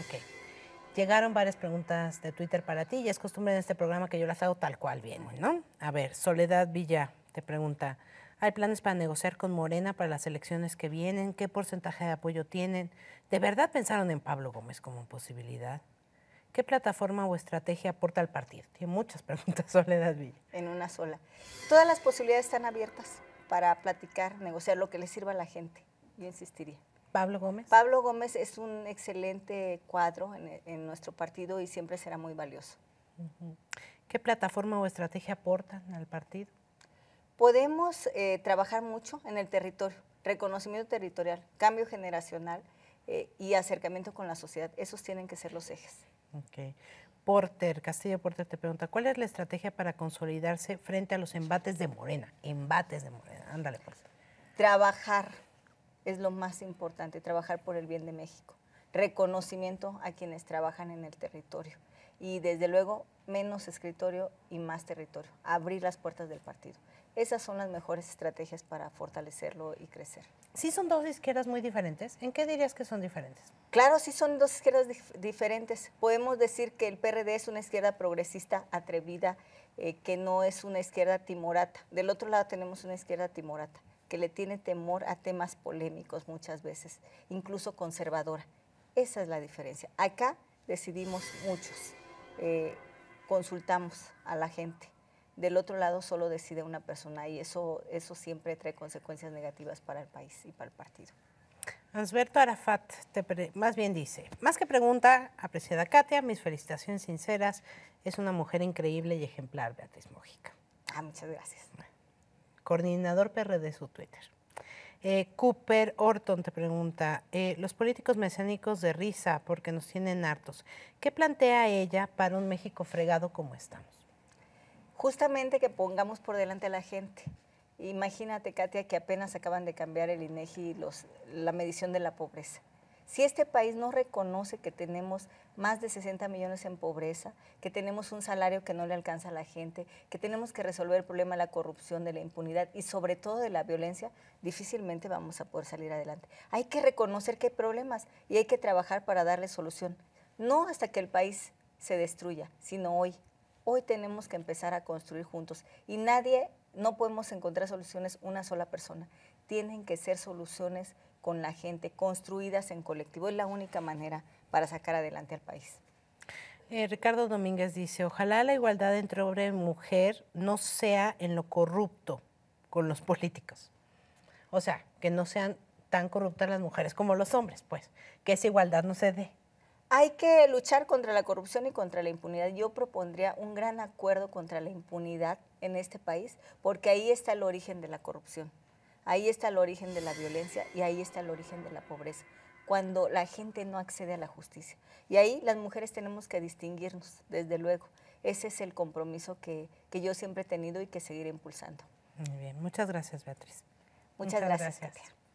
Ok. Llegaron varias preguntas de Twitter para ti y es costumbre en este programa que yo las hago tal cual bien, ¿no? A ver, Soledad Villa te pregunta, ¿hay planes para negociar con Morena para las elecciones que vienen? ¿Qué porcentaje de apoyo tienen? ¿De verdad pensaron en Pablo Gómez como posibilidad? ¿Qué plataforma o estrategia aporta al partido? Tiene muchas preguntas, Soledad Villa. En una sola. Todas las posibilidades están abiertas para platicar, negociar lo que le sirva a la gente. Yo insistiría. Pablo Gómez. Pablo Gómez es un excelente cuadro en, nuestro partido y siempre será muy valioso. ¿Qué plataforma o estrategia aportan al partido? Podemos eh, trabajar mucho en el territorio, reconocimiento territorial, cambio generacional eh, y acercamiento con la sociedad. Esos tienen que ser los ejes. Okay. Porter, Castillo Porter te pregunta, ¿cuál es la estrategia para consolidarse frente a los embates de Morena? Embates de Morena, ándale, Porter. Trabajar, es lo más importante, trabajar por el bien de México. Reconocimiento a quienes trabajan en el territorio. Y desde luego, menos escritorio y más territorio. Abrir las puertas del partido. Esas son las mejores estrategias para fortalecerlo y crecer. Sí son dos izquierdas muy diferentes. ¿En qué dirías que son diferentes? Claro, sí son dos izquierdas diferentes. Podemos decir que el PRD es una izquierda progresista, atrevida, eh, que no es una izquierda timorata. Del otro lado tenemos una izquierda timorata que le tiene temor a temas polémicos muchas veces, incluso conservadora. Esa es la diferencia. Acá decidimos muchos, eh, consultamos a la gente. Del otro lado solo decide una persona y eso, eso siempre trae consecuencias negativas para el país y para el partido. Ansberto Arafat más bien dice, más que pregunta, apreciada Katia, mis felicitaciones sinceras, es una mujer increíble y ejemplar, Beatriz Mójica. Ah, muchas gracias coordinador PRD, su Twitter. Eh, Cooper Orton te pregunta, eh, los políticos mesiánicos de risa porque nos tienen hartos, ¿qué plantea ella para un México fregado como estamos? Justamente que pongamos por delante a la gente. Imagínate, Katia, que apenas acaban de cambiar el INEGI e los, la medición de la pobreza. Si este país no reconoce que tenemos más de 60 millones en pobreza, que tenemos un salario que no le alcanza a la gente, que tenemos que resolver el problema de la corrupción, de la impunidad y sobre todo de la violencia, difícilmente vamos a poder salir adelante. Hay que reconocer que hay problemas y hay que trabajar para darle solución. No hasta que el país se destruya, sino hoy. Hoy tenemos que empezar a construir juntos y nadie, no podemos encontrar soluciones una sola persona. Tienen que ser soluciones con la gente, construidas en colectivo. Es la única manera para sacar adelante al país. Eh, Ricardo Domínguez dice, ojalá la igualdad entre hombre y mujer no sea en lo corrupto con los políticos. O sea, que no sean tan corruptas las mujeres como los hombres, pues, que esa igualdad no se dé. Hay que luchar contra la corrupción y contra la impunidad. Yo propondría un gran acuerdo contra la impunidad en este país, porque ahí está el origen de la corrupción. Ahí está el origen de la violencia y ahí está el origen de la pobreza, cuando la gente no accede a la justicia. Y ahí las mujeres tenemos que distinguirnos, desde luego. Ese es el compromiso que, yo siempre he tenido y que seguiré impulsando. Muy bien, muchas gracias Beatriz. Muchas, gracias.